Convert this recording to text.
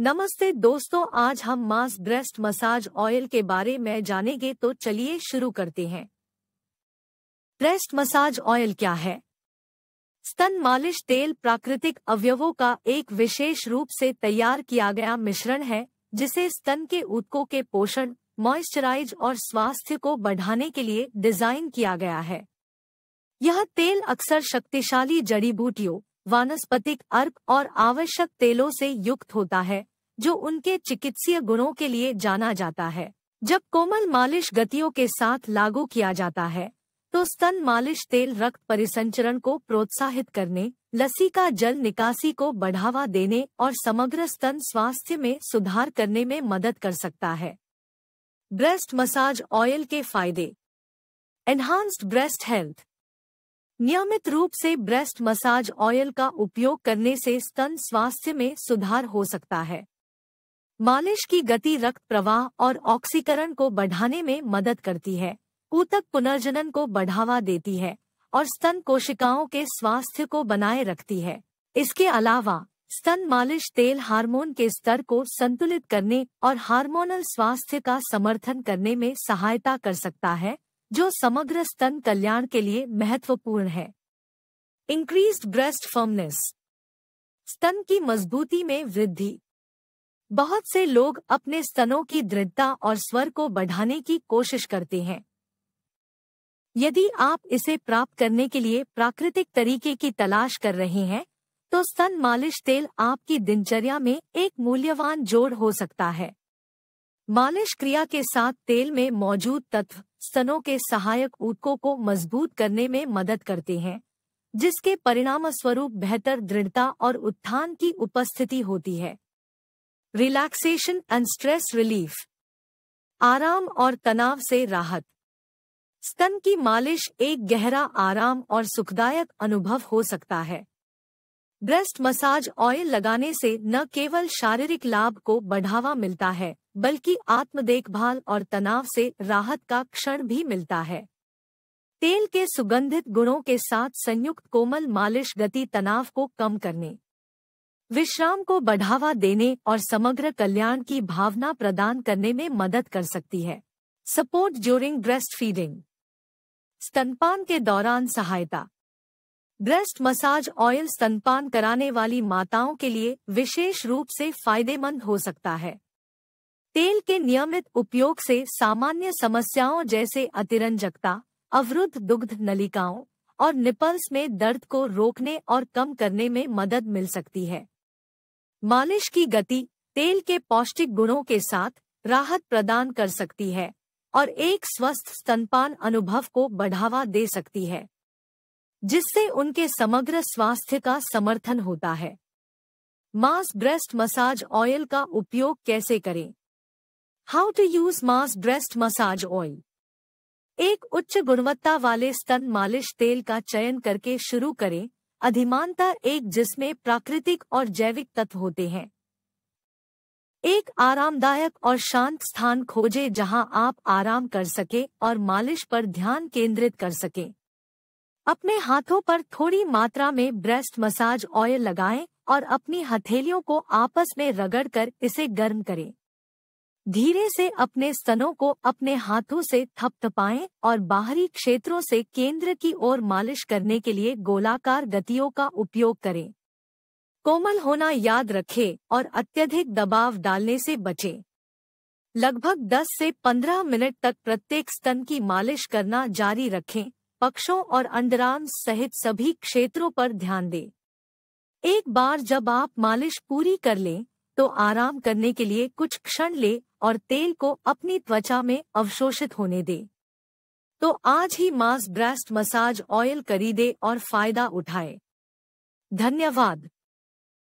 नमस्ते दोस्तों आज हम मास ब्रेस्ट मसाज ऑयल के बारे में जानेंगे तो चलिए शुरू करते हैं ब्रेस्ट मसाज ऑयल क्या है स्तन मालिश तेल प्राकृतिक अवयवों का एक विशेष रूप से तैयार किया गया मिश्रण है जिसे स्तन के उत्कों के पोषण मॉइस्चराइज और स्वास्थ्य को बढ़ाने के लिए डिजाइन किया गया है यह तेल अक्सर शक्तिशाली जड़ी बूटियों वानस्पतिक अर्क और आवश्यक तेलों से युक्त होता है जो उनके चिकित्सीय गुणों के लिए जाना जाता है जब कोमल मालिश गतियों के साथ लागू किया जाता है तो स्तन मालिश तेल रक्त परिसंचरण को प्रोत्साहित करने लस्सी का जल निकासी को बढ़ावा देने और समग्र स्तन स्वास्थ्य में सुधार करने में मदद कर सकता है ब्रेस्ट मसाज ऑयल के फायदे एनहांस्ड ब्रेस्ट हेल्थ नियमित रूप से ब्रेस्ट मसाज ऑयल का उपयोग करने से स्तन स्वास्थ्य में सुधार हो सकता है मालिश की गति रक्त प्रवाह और ऑक्सीकरण को बढ़ाने में मदद करती है ऊतक पुनर्जनन को बढ़ावा देती है और स्तन कोशिकाओं के स्वास्थ्य को बनाए रखती है इसके अलावा स्तन मालिश तेल हार्मोन के स्तर को संतुलित करने और हार्मोनल स्वास्थ्य का समर्थन करने में सहायता कर सकता है जो समग्र स्तन कल्याण के लिए महत्वपूर्ण है इंक्रीज्ड ब्रेस्ट फर्मनेस स्तन की मजबूती में वृद्धि बहुत से लोग अपने स्तनों की दृढ़ता और स्वर को बढ़ाने की कोशिश करते हैं यदि आप इसे प्राप्त करने के लिए प्राकृतिक तरीके की तलाश कर रहे हैं तो स्तन मालिश तेल आपकी दिनचर्या में एक मूल्यवान जोड़ हो सकता है मालिश क्रिया के साथ तेल में मौजूद तत्व स्तनों के सहायक ऊतकों को मजबूत करने में मदद करते हैं जिसके परिणाम स्वरूप बेहतर दृढ़ता और उत्थान की उपस्थिति होती है रिलैक्सेशन एंड स्ट्रेस रिलीफ आराम और तनाव से राहत स्तन की मालिश एक गहरा आराम और सुखदायक अनुभव हो सकता है ब्रेस्ट मसाज ऑयल लगाने से न केवल शारीरिक लाभ को बढ़ावा मिलता है बल्कि आत्म देखभाल और तनाव से राहत का क्षण भी मिलता है तेल के सुगंधित गुणों के साथ संयुक्त कोमल मालिश गति तनाव को कम करने विश्राम को बढ़ावा देने और समग्र कल्याण की भावना प्रदान करने में मदद कर सकती है सपोर्ट ज्यूरिंग ब्रेस्ट फीडिंग स्तनपान के दौरान सहायता ब्रेस्ट मसाज ऑयल स्तनपान कराने वाली माताओं के लिए विशेष रूप से फायदेमंद हो सकता है तेल के नियमित उपयोग से सामान्य समस्याओं जैसे अतिरंजकता अवरुद्ध दुग्ध नलिकाओं और निपल्स में दर्द को रोकने और कम करने में मदद मिल सकती है मालिश की गति तेल के पौष्टिक गुणों के साथ राहत प्रदान कर सकती है और एक स्वस्थ स्तनपान अनुभव को बढ़ावा दे सकती है जिससे उनके समग्र स्वास्थ्य का समर्थन होता है मास ब्रेस्ट मसाज ऑयल का उपयोग कैसे करें how to use mass breast massage oil एक उच्च गुणवत्ता वाले स्तन मालिश तेल का चयन करके शुरू करें अधिमानता एक जिसमें प्राकृतिक और जैविक तत्व होते हैं एक आरामदायक और शांत स्थान खोजें जहां आप आराम कर सके और मालिश पर ध्यान केंद्रित कर सकें अपने हाथों पर थोड़ी मात्रा में ब्रेस्ट मसाज ऑयल लगाएं और अपनी हथेलियों को आपस में रगड़कर इसे गर्म करें धीरे से अपने स्तनों को अपने हाथों से थपथपाएं और बाहरी क्षेत्रों से केंद्र की ओर मालिश करने के लिए गोलाकार गतियों का उपयोग करें कोमल होना याद रखें और अत्यधिक दबाव डालने से बचें। लगभग 10 से 15 मिनट तक प्रत्येक स्तन की मालिश करना जारी रखें पक्षों और अंडराम सहित सभी क्षेत्रों पर ध्यान दें एक बार जब आप मालिश पूरी कर लें तो आराम करने के लिए कुछ क्षण ले और तेल को अपनी त्वचा में अवशोषित होने दे तो आज ही मास ब्रेस्ट मसाज ऑयल खरीदे और फायदा उठाए धन्यवाद